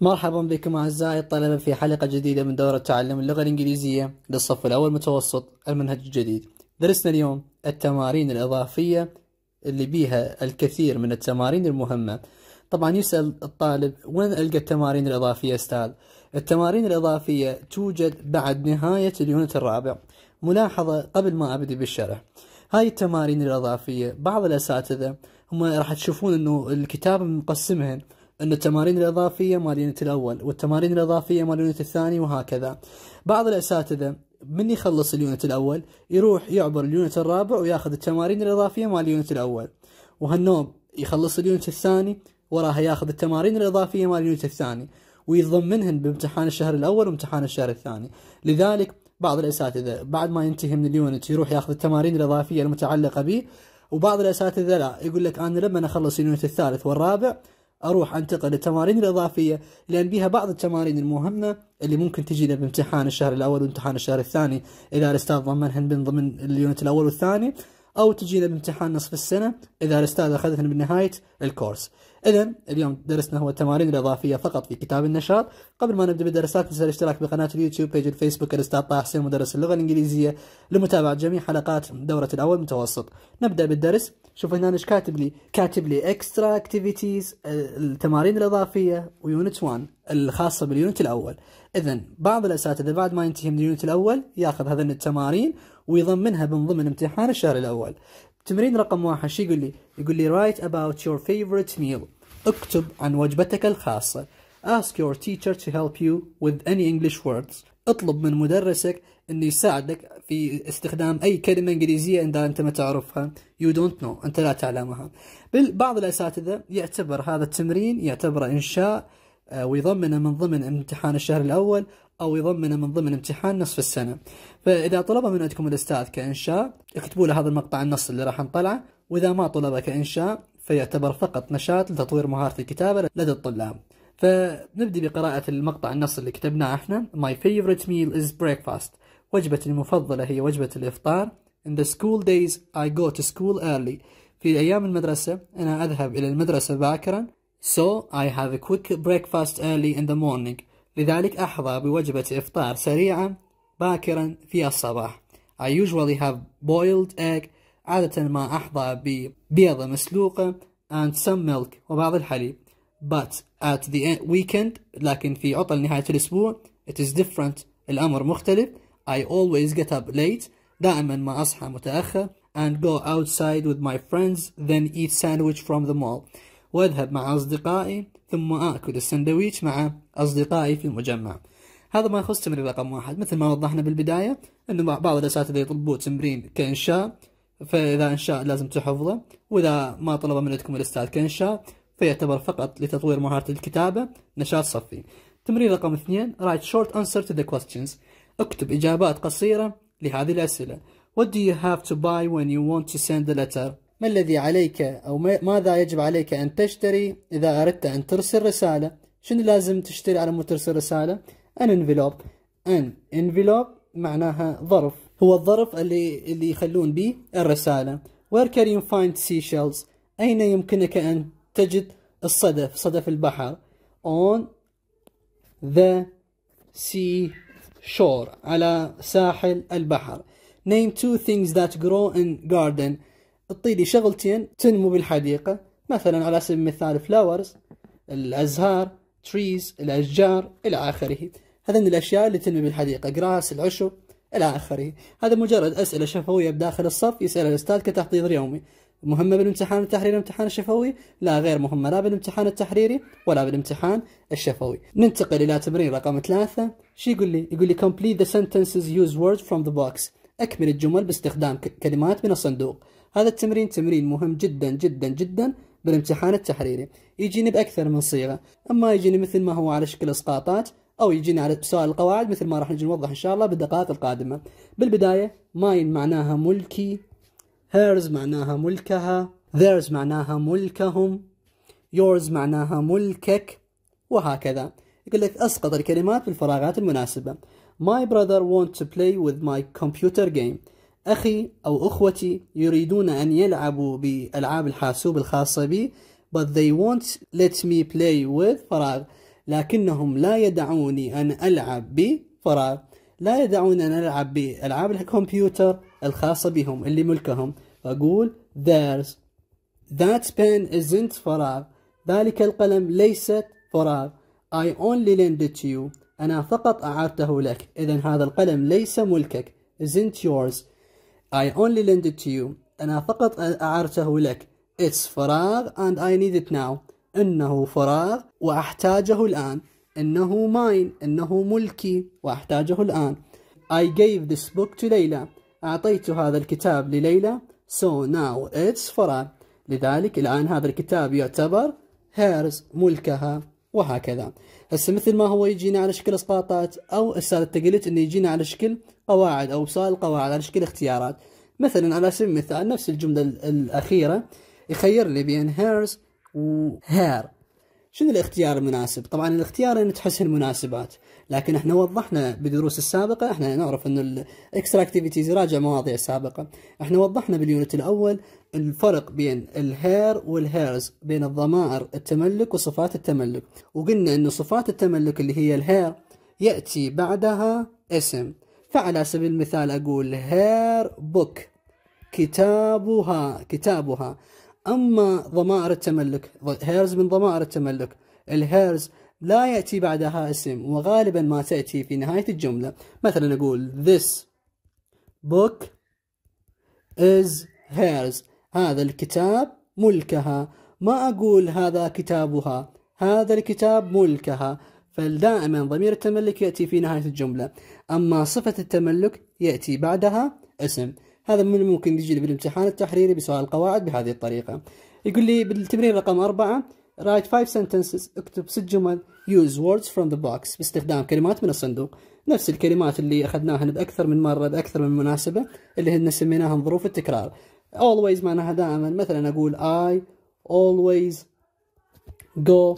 مرحبا بكم أعزائي الطلبة في حلقة جديدة من دورة تعلم اللغة الإنجليزية للصف الأول متوسط المنهج الجديد درسنا اليوم التمارين الإضافية اللي بيها الكثير من التمارين المهمة طبعا يسأل الطالب وين ألقى التمارين الإضافية أستاذ التمارين الإضافية توجد بعد نهاية اليونت الرابع ملاحظة قبل ما أبدي بالشرح هاي التمارين الإضافية بعض الأساتذة هم راح تشوفون أنه الكتاب مقسمهن أن التمارين الإضافية مال اليونت الأول والتمارين الإضافية مال اليونت الثاني وهكذا بعض الأساتذة من يخلص اليونت الأول يروح يعبر اليونت الرابع وياخذ التمارين الإضافية مال اليونت الأول وهالنوم يخلص اليونت الثاني وراها ياخذ التمارين الإضافية مال اليونت الثاني ويضمنهن بامتحان الشهر الأول وامتحان الشهر الثاني لذلك بعض الأساتذة بعد ما ينتهي من اليونت يروح ياخذ التمارين الإضافية المتعلقة به وبعض الأساتذة لا يقول لك أنا لما أخلص اليونت الثالث والرابع اروح انتقل للتمارين الاضافيه لان بها بعض التمارين المهمه اللي ممكن تجينا بامتحان الشهر الاول وامتحان الشهر الثاني اذا الاستاذ ضمنهن من ضمن اليونت الاول والثاني او تجينا بامتحان نصف السنه اذا الاستاذ اخذتنا من نهايه الكورس. اذا اليوم درسنا هو التمارين الاضافيه فقط في كتاب النشاط، قبل ما نبدا بالدراسات ننسى الاشتراك بقناه اليوتيوب بيج الفيسبوك الاستاذ طه حسين مدرس اللغه الانجليزيه لمتابعه جميع حلقات دوره الاول متوسط. نبدا بالدرس، شوف هنا ايش كاتب لي؟ كاتب لي اكسترا اكتيفيتيز التمارين الاضافيه ويونت 1 الخاصه باليونت الاول. اذا بعض الاساتذه بعد ما ينتهي من اليونت الاول ياخذ هذين التمارين ويضمنها من ضمن امتحان الشهر الأول تمرين رقم واحد شو يقول لي يقول لي write about your favorite meal اكتب عن وجبتك الخاصة ask your teacher to help you with any English words اطلب من مدرسك انه يساعدك في استخدام اي كلمه انجليزيه اذا انت ما تعرفها يو دونت نو انت لا تعلمها بعض الاساتذه يعتبر هذا التمرين يعتبره انشاء آه، ويضمنه من ضمن امتحان الشهر الأول أو يضمنه من ضمن امتحان نصف السنة فإذا طلب من عندكم الأستاذ كإنشاء اكتبوا له هذا المقطع النص اللي راح نطلعه وإذا ما طلب كإنشاء فيعتبر فقط نشاط لتطوير مهارة الكتابة لدى الطلاب فنبدأ بقراءة المقطع النص اللي كتبناه احنا ماي فيفرت ميل از بريكفاست وجبتي المفضلة هي وجبة الإفطار In the school days I go to school early في أيام المدرسة أنا أذهب إلى المدرسة باكرا So I have a quick breakfast early in the morning لذلك أحظى بوجبة إفطار سريعة باكرا في الصباح I usually have boiled egg عادة ما أحظى ببيضة مسلوقة and some milk وبعض الحليب but at the weekend لكن في عطل نهاية الأسبوع it is different الأمر مختلف I always get up late دائما ما أصحى متأخر and go outside with my friends then eat sandwich from the mall وأذهب مع أصدقائي ثم آكل السندويش مع أصدقائي في المجمع هذا ما يخص تمرين رقم واحد مثل ما وضحنا بالبداية أنه بعض الأساتذة يطلبوا تمرين كإنشاء فإذا إنشاء لازم تحفظه وإذا ما طلب منكم الأستاذ كإنشاء فيعتبر فقط لتطوير مهارة الكتابة نشاط صفي تمرين رقم اثنين write short answer to the questions اكتب إجابات قصيرة لهذه الأسئلة What do you have to buy when you want to send a letter ما الذي عليك أو ماذا يجب عليك أن تشتري إذا أردت أن ترسل رسالة شنو لازم تشتري على مود ترسل رسالة أن انفلوب أن انفلوب معناها ظرف هو الظرف اللي اللي يخلون به الرسالة where can you find seashells أين يمكنك أن تجد الصدف صدف البحر on the sea shore على ساحل البحر name two things that grow in garden تطيلي شغلتين تنمو بالحديقة مثلا على سبيل المثال فلاورز الأزهار تريز الأشجار إلى آخره هذا من الأشياء اللي تنمو بالحديقة جراس العشب إلى آخره هذا مجرد أسئلة شفوية بداخل الصف يسألها الأستاذ كتحضير يومي مهمة بالامتحان التحريري والامتحان الشفوي لا غير مهمة لا بالامتحان التحريري ولا بالامتحان الشفوي ننتقل إلى تمرين رقم ثلاثة شو يقول لي؟ يقول لي complete the sentences use words from the box أكمل الجمل باستخدام كلمات من الصندوق هذا التمرين تمرين مهم جدا جدا جدا بالامتحان التحريري يجيني بأكثر من صيغة أما يجيني مثل ما هو على شكل إسقاطات أو يجيني على سؤال القواعد مثل ما راح نجي نوضح إن شاء الله بالدقائق القادمة بالبداية ماين معناها ملكي هيرز معناها ملكها theirs معناها ملكهم yours معناها ملكك وهكذا يقول لك أسقط الكلمات بالفراغات المناسبة My brother wants to play with my computer game. أخي أو أخوتي يريدون أن يلعبوا بألعاب الحاسوب الخاصة بي but they won't let me play with فراغ لكنهم لا يدعوني أن ألعب بفراغ لا يدعوني أن ألعب بألعاب الكمبيوتر الخاصة بهم اللي ملكهم أقول theirs that pen isn't فراغ ذلك القلم ليست فراغ I only lend it to you أنا فقط أعرته لك إذا هذا القلم ليس ملكك isn't yours I only lend it to you أنا فقط أعرته لك It's فراغ and I need it now إنه فراغ وأحتاجه الآن إنه mine إنه ملكي وأحتاجه الآن I gave this book to ليلى أعطيت هذا الكتاب لليلى So now it's فراغ لذلك الآن هذا الكتاب يعتبر hers ملكها وهكذا هسه مثل ما هو يجينا على شكل اسقاطات او هسه التقلت انه يجينا على شكل قواعد او سؤال قواعد على شكل اختيارات مثلا على سبيل المثال نفس الجمله الاخيره يخير لي بين هيرز وهير شنو الاختيار المناسب؟ طبعا الاختيار ان تحس المناسبات، لكن احنا وضحنا بدروس السابقه احنا نعرف ان الاكسترا اكتيفيتيز راجع مواضيع سابقه، احنا وضحنا باليونت الاول الفرق بين الهير والهيرز، بين الضمائر التملك وصفات التملك، وقلنا ان صفات التملك اللي هي الهير ياتي بعدها اسم، فعلى سبيل المثال اقول هير بوك كتابها كتابها أما ضمائر التملك هيرز من ضمائر التملك الهيرز لا يأتي بعدها اسم وغالبا ما تأتي في نهاية الجملة مثلا أقول this book is hers هذا الكتاب ملكها ما أقول هذا كتابها هذا الكتاب ملكها فدائما ضمير التملك يأتي في نهاية الجملة أما صفة التملك يأتي بعدها اسم هذا من الممكن يجي بالامتحان التحريري بسؤال القواعد بهذه الطريقة يقول لي بالتمرين رقم أربعة write five sentences اكتب ست جمل use words from the box باستخدام كلمات من الصندوق نفس الكلمات اللي أخذناها بأكثر من مرة بأكثر من مناسبة اللي هن سميناهم ظروف التكرار always معناها دائما مثلا أقول I always go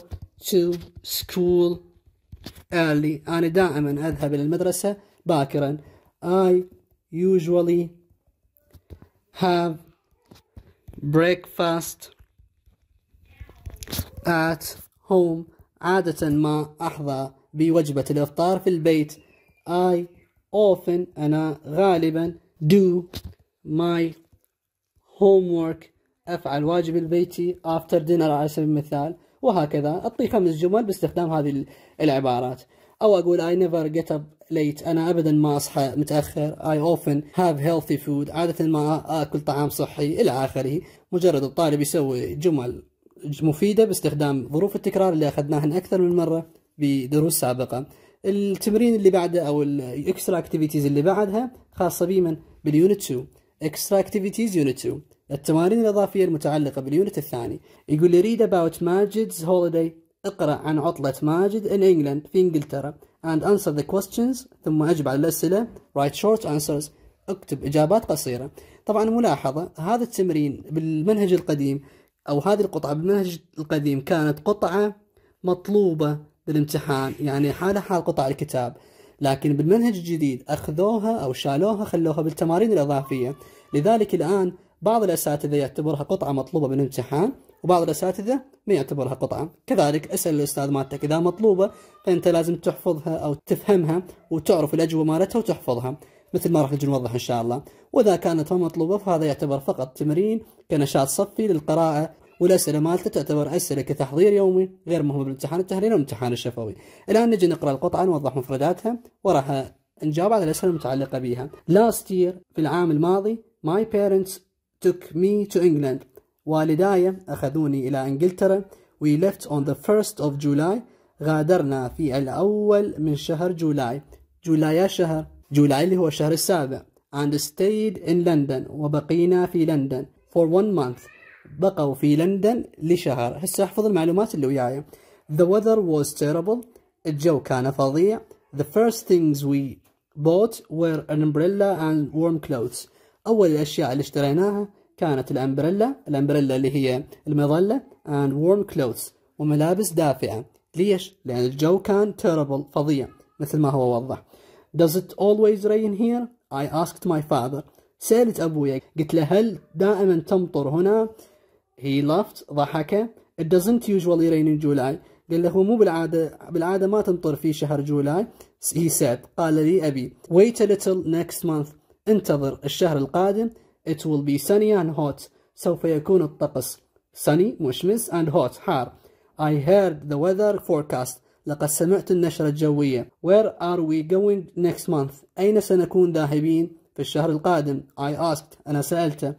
to school early أنا دائما أذهب إلى المدرسة باكرا I usually have breakfast at home عادة ما أحظى بوجبة الإفطار في البيت I often أنا غالبا do my homework أفعل واجب البيتي after dinner على سبيل المثال وهكذا أعطي خمس جمل باستخدام هذه العبارات او اقول I never get up late انا ابدا ما اصحى متاخر I often have healthy food عاده ما اكل طعام صحي الى اخره مجرد الطالب يسوي جمل مفيده باستخدام ظروف التكرار اللي اخذناهن اكثر من مره بدروس سابقه التمرين اللي بعده او الاكسترا اكتيفيتيز اللي بعدها خاصه بمن باليونت 2 اكسترا اكتيفيتيز يونت 2 التمارين الاضافيه المتعلقه باليونت الثاني يقول لي read about Majid's holiday اقرأ عن عطلة ماجد in England في إنجلترا and answer the questions ثم أجب على الأسئلة write short answers اكتب إجابات قصيرة طبعا ملاحظة هذا التمرين بالمنهج القديم أو هذه القطعة بالمنهج القديم كانت قطعة مطلوبة بالامتحان يعني حالها حال قطع الكتاب لكن بالمنهج الجديد أخذوها أو شالوها خلوها بالتمارين الإضافية لذلك الآن بعض الأساتذة يعتبرها قطعة مطلوبة بالامتحان وبعض الأساتذة ما يعتبرها قطعة كذلك اسأل الأستاذ مالتك إذا مطلوبة فأنت لازم تحفظها أو تفهمها وتعرف الأجوبة مالتها وتحفظها مثل ما راح نجي نوضح إن شاء الله وإذا كانت مطلوبة فهذا يعتبر فقط تمرين كنشاط صفي للقراءة والأسئلة مالته تعتبر أسئلة كتحضير يومي غير مهمة بالامتحان او والامتحان الشفوي الآن نجي نقرأ القطعة نوضح مفرداتها وراح نجاوب على الأسئلة المتعلقة بها Last year في العام الماضي My parents took me to England والداي أخذوني إلى إنجلترا We left on the 1st of July غادرنا في الأول من شهر جولاي جولاي شهر جولاي اللي هو الشهر السابع and stayed in London وبقينا في لندن for one month بقوا في لندن لشهر هسه احفظ المعلومات اللي وياي The weather was terrible الجو كان فظيع The first things we bought were an umbrella and warm clothes أول الأشياء اللي اشتريناها كانت الأمبريلا الأمبريلا اللي هي المظلة and warm clothes وملابس دافئة ليش؟ لأن الجو كان terrible فظيع مثل ما هو وضح Does it always rain here? I asked my father سألت أبويا قلت له هل دائما تمطر هنا؟ He laughed ضحك It doesn't usually rain in July قال له مو بالعادة بالعادة ما تمطر في شهر جولاي He said قال لي أبي Wait a little next month انتظر الشهر القادم It will be sunny and hot. سوف يكون الطقس sunny مشمس and hot حار. I heard the weather forecast. لقد سمعت النشرة الجوية. Where are we going next month? أين سنكون ذاهبين في الشهر القادم؟ I asked. أنا سألت.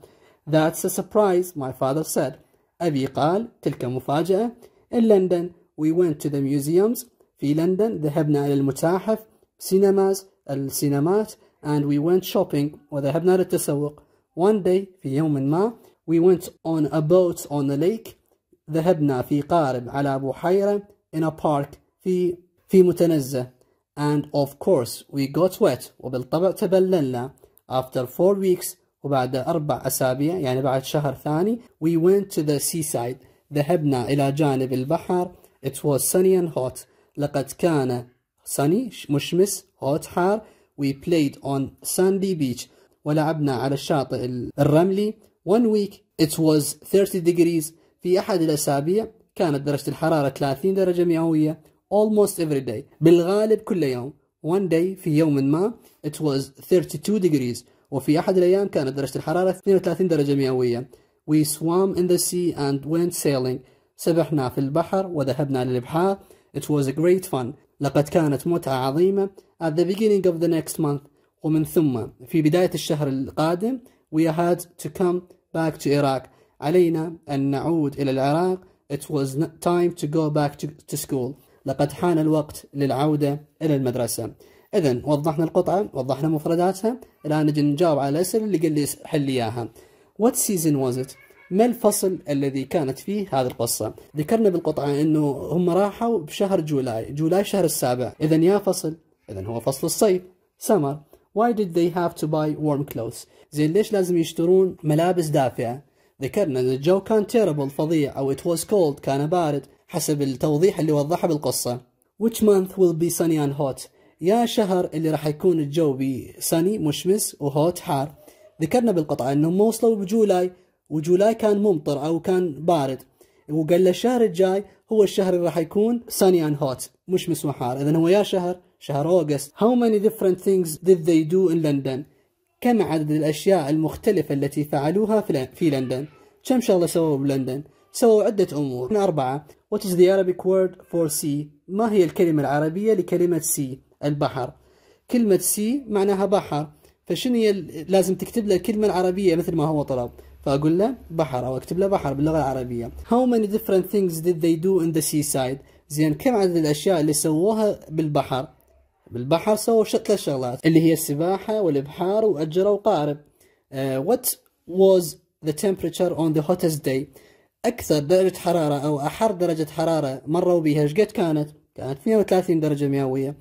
That's a surprise, my father said. أبي قال تلك مفاجأة. In London, we went to the museums. في لندن ذهبنا إلى المتاحف. Cinemas, السينمات. And we went shopping وذهبنا للتسوق. One day في يوم ما we went on a boat on a lake ذهبنا في قارب على بحيرة in a park في في متنزه and of course we got wet وبالطبع تبللنا after four weeks وبعد أربع أسابيع يعني بعد شهر ثاني we went to the seaside ذهبنا إلى جانب البحر it was sunny and hot لقد كان sunny مشمس hot حار we played on sandy beach ولعبنا على الشاطئ الرملي one week it was 30 degrees في أحد الأسابيع كانت درجة الحرارة 30 درجة مئوية almost every day بالغالب كل يوم one day في يوم ما it was 32 degrees وفي أحد الأيام كانت درجة الحرارة 32 درجة مئوية we swam in the sea and went sailing سبحنا في البحر وذهبنا للبحار it was a great fun لقد كانت متعة عظيمة at the beginning of the next month ومن ثم في بداية الشهر القادم we had to come back to Iraq علينا أن نعود إلى العراق it was time to go back to, to school لقد حان الوقت للعودة إلى المدرسة إذا وضحنا القطعة وضحنا مفرداتها الآن نجي نجاوب على الأسئلة اللي قال لي حل إياها What season was it? ما الفصل الذي كانت فيه هذه القصة؟ ذكرنا بالقطعة أنه هم راحوا بشهر جولاي جولاي شهر السابع إذا يا فصل إذا هو فصل الصيف سمر Why did they have to buy warm clothes? زين ليش لازم يشترون ملابس دافئة؟ ذكرنا ان الجو كان terrible فظيع او it was cold كان بارد حسب التوضيح اللي وضحه بالقصة. Which month will be sunny and hot? يا شهر اللي راح يكون الجو بي sunny مشمس وهوت حار. ذكرنا بالقطعة انهم وصلوا بجولاي وجولاي كان ممطر او كان بارد. وقال له الشهر الجاي هو الشهر اللي راح يكون sunny and hot مشمس وحار، اذا هو يا شهر شهر أغسطس How many different things did they do in London كم عدد الأشياء المختلفة التي فعلوها في لندن كم شغلة سووا بلندن سووا عدة أمور من أربعة What is the Arabic word for sea ما هي الكلمة العربية لكلمة sea البحر كلمة sea معناها بحر فشنو هي لازم تكتب له الكلمة العربية مثل ما هو طلب فأقول له بحر أو أكتب له بحر باللغة العربية How many different things did they do in the seaside زين كم عدد الأشياء اللي سووها بالبحر بالبحر سووا ثلاث شغلات اللي هي السباحة والإبحار وأجروا قارب uh, آه، What was the temperature on the hottest day أكثر درجة حرارة أو أحر درجة حرارة مروا بها ايش قد كانت كانت 32 درجة مئوية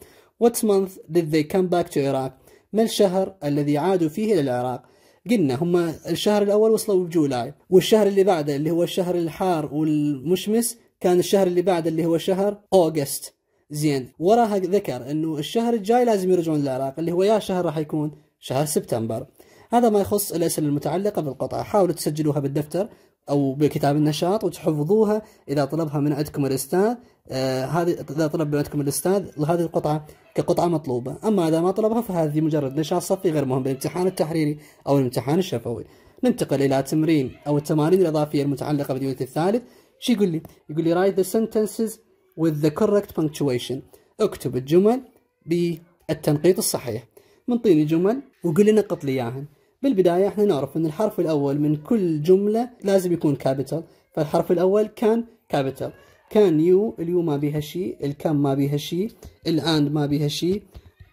What month did they come back to Iraq ما الشهر الذي عادوا فيه إلى العراق قلنا هم الشهر الأول وصلوا بجولاي والشهر اللي بعده اللي هو الشهر الحار والمشمس كان الشهر اللي بعده اللي هو شهر أوغست زين وراها ذكر انه الشهر الجاي لازم يرجعون للعراق اللي هو يا شهر راح يكون شهر سبتمبر هذا ما يخص الاسئله المتعلقه بالقطعه حاولوا تسجلوها بالدفتر او بكتاب النشاط وتحفظوها اذا طلبها من عندكم الاستاذ آه هذه اذا طلب من عندكم الاستاذ هذه القطعه كقطعه مطلوبه اما اذا ما طلبها فهذه مجرد نشاط صفي غير مهم بالامتحان التحريري او الامتحان الشفوي ننتقل الى تمرين او التمارين الاضافيه المتعلقه باليونت الثالث شو يقول لي يقول لي write the sentences with the correct punctuation اكتب الجمل بالتنقيط الصحيح منطيني جمل وقل لي نقط لي اياهن بالبداية احنا نعرف ان الحرف الاول من كل جملة لازم يكون كابيتال فالحرف الاول كان كابيتال كان يو اليو ما بيها شيء الكم ما بيها شيء الاند ما بيها شيء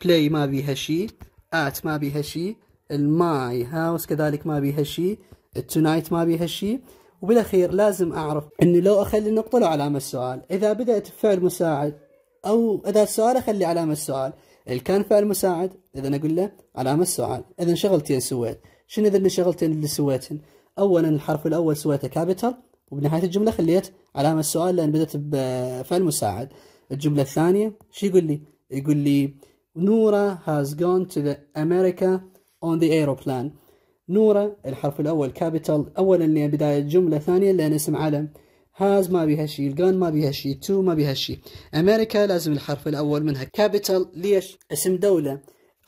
بلاي ما بيها شيء ات ما بيها شيء الماي هاوس كذلك ما بيها شيء التونايت ما بيها شيء وبالأخير لازم أعرف أني لو أخلي النقطة له علامة السؤال إذا بدأت بفعل مساعد أو إذا السؤال أخلي علامة السؤال اللي كان فعل مساعد إذا أقول له علامة السؤال إذا شغلتين سويت شنو إذا الشغلتين اللي سويتهن أولا الحرف الأول سويته كابيتال وبنهاية الجملة خليت علامة السؤال لأن بدأت بفعل مساعد الجملة الثانية شو يقول لي يقول لي نورا has gone to the America on the aeroplane نورة الحرف الأول كابيتال أولا لأن بداية جملة ثانية لأن اسم علم هاز ما بيها شيء الجان ما بيها شيء تو ما بيها شيء أمريكا لازم الحرف الأول منها كابيتال ليش اسم دولة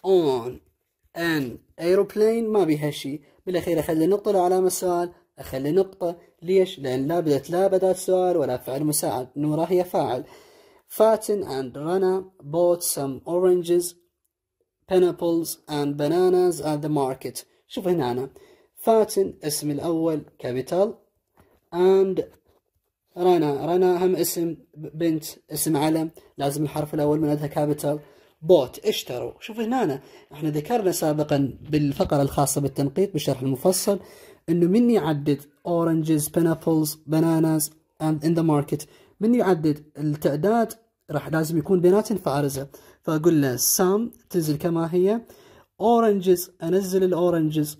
اون ان ايروبلين ما بيها شيء بالأخير أخلي نقطة علامة سؤال أخلي نقطة ليش لأن لا بدأت لا بدأت سؤال ولا فعل مساعد نورة هي فاعل فاتن and رنا bought some oranges, pineapples and bananas at the market شوف هنا أنا فاتن اسم الأول كابيتال اند رنا رنا هم اسم بنت اسم علم لازم الحرف الأول من هذا كابيتال بوت اشتروا شوف هنا أنا. احنا ذكرنا سابقا بالفقرة الخاصة بالتنقيط بالشرح المفصل انه من يعدد oranges pineapples bananas and um, in the market من يعدد التعداد راح لازم يكون بيناتن فارزة فأقول له سام تنزل كما هي اورنجز انزل الاورنجز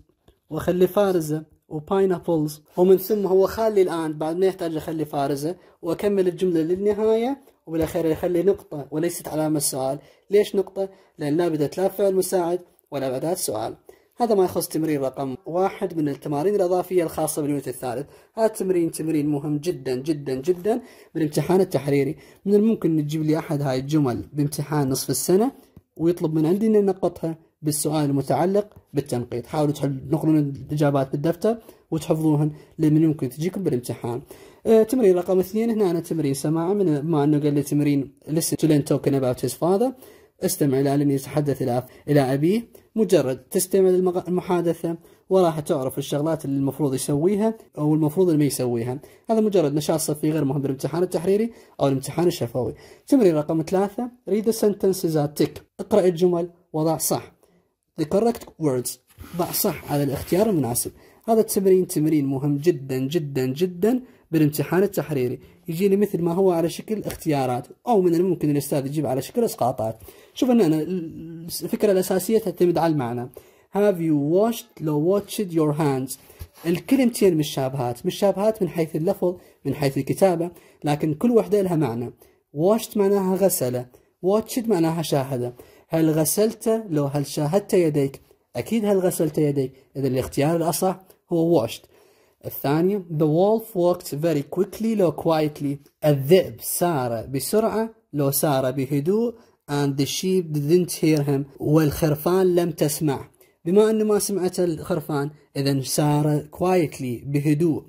واخلي فارزه وباينابلز ومن ثم هو خالي الان بعد ما يحتاج اخلي فارزه واكمل الجمله للنهايه وبالاخير اخلي نقطه وليست علامه سؤال ليش نقطه لان لا بدات لا فعل مساعد ولا بدات سؤال هذا ما يخص تمرين رقم واحد من التمارين الإضافية الخاصة باليونت الثالث هذا التمرين تمرين مهم جدا جدا جدا بالامتحان التحريري من الممكن نجيب لي أحد هاي الجمل بامتحان نصف السنة ويطلب من عندي أن انقطها بالسؤال المتعلق بالتنقيط حاولوا تنقلون الإجابات بالدفتر وتحفظوهن لمن يمكن تجيكم بالامتحان آه تمرين رقم اثنين هنا أنا تمرين سماعة من ما أنه قال لي تمرين listen to learn talking about his father استمع إلى لم يتحدث إلى إلى أبيه مجرد تستمع للمحادثة وراح تعرف الشغلات اللي المفروض يسويها أو المفروض اللي ما يسويها هذا مجرد نشاط صفي غير مهم بالامتحان التحريري أو الامتحان الشفوي تمرين رقم ثلاثة read the sentences at tick اقرأ الجمل وضع صح the correct words ضع صح على الاختيار المناسب هذا التمرين تمرين مهم جدا جدا جدا بالامتحان التحريري يجيني مثل ما هو على شكل اختيارات او من الممكن الاستاذ يجيب على شكل اسقاطات شوف ان انا الفكره الاساسيه تعتمد على المعنى have you washed لو watched your hands الكلمتين مش شابهات من حيث اللفظ من حيث الكتابه لكن كل واحده لها معنى washed معناها غسله watched معناها شاهده هل غسلت لو هل شاهدت يديك أكيد هل غسلت يديك إذا الاختيار الأصح هو washed الثاني the wolf walked very quickly لو quietly الذئب سار بسرعة لو سار بهدوء and the sheep didn't hear him والخرفان لم تسمع بما أنه ما سمعت الخرفان إذا سار quietly بهدوء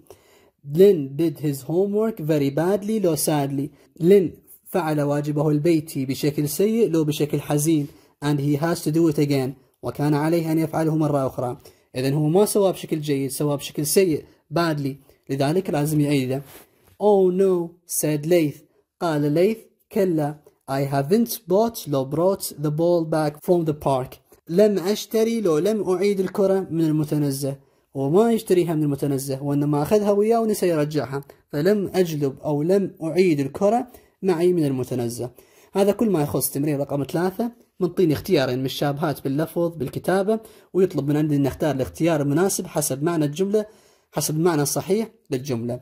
Lynn did his homework very badly لو sadly Lynn فعل واجبه البيتي بشكل سيء لو بشكل حزين and he has to do it again وكان عليه أن يفعله مرة أخرى إذا هو ما سواه بشكل جيد سواه بشكل سيء badly لذلك لازم يعيده Oh no said ليث قال ليث كلا I haven't bought لو brought the ball back from the park لم أشتري لو لم أعيد الكرة من المتنزه وما يشتريها من المتنزه وإنما أخذها وياه ونسى يرجعها فلم أجلب أو لم أعيد الكرة معي من المتنزه هذا كل ما يخص تمرين رقم ثلاثة منطيني اختيارين من الشابهات باللفظ بالكتابة ويطلب من عندي أن اختار الاختيار المناسب حسب معنى الجملة حسب المعنى الصحيح للجملة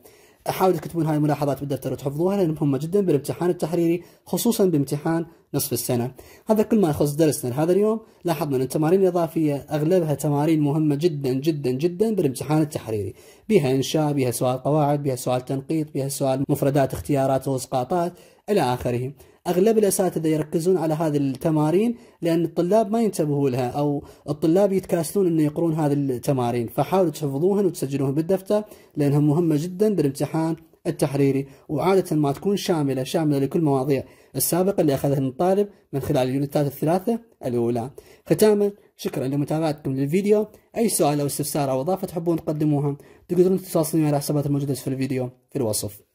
حاولوا تكتبون هاي الملاحظات بالدفتر وتحفظوها لان مهمه جدا بالامتحان التحريري خصوصا بامتحان نصف السنه. هذا كل ما يخص درسنا لهذا اليوم، لاحظنا ان التمارين الاضافيه اغلبها تمارين مهمه جدا جدا جدا بالامتحان التحريري. بها انشاء، بها سؤال قواعد، بها سؤال تنقيط، بها سؤال مفردات اختيارات واسقاطات الى اخره. اغلب الاساتذه يركزون على هذه التمارين لان الطلاب ما ينتبهوا لها او الطلاب يتكاسلون انه يقرون هذه التمارين فحاولوا تحفظوهن وتسجلوهن بالدفتر لانها مهمه جدا بالامتحان التحريري وعادة ما تكون شاملة شاملة لكل مواضيع السابقة اللي أخذها الطالب من خلال اليونتات الثلاثة الأولى ختاما شكرا لمتابعتكم للفيديو أي سؤال أو استفسار أو إضافة تحبون تقدموها تقدرون تتواصلون على حسابات الموجودة في الفيديو في الوصف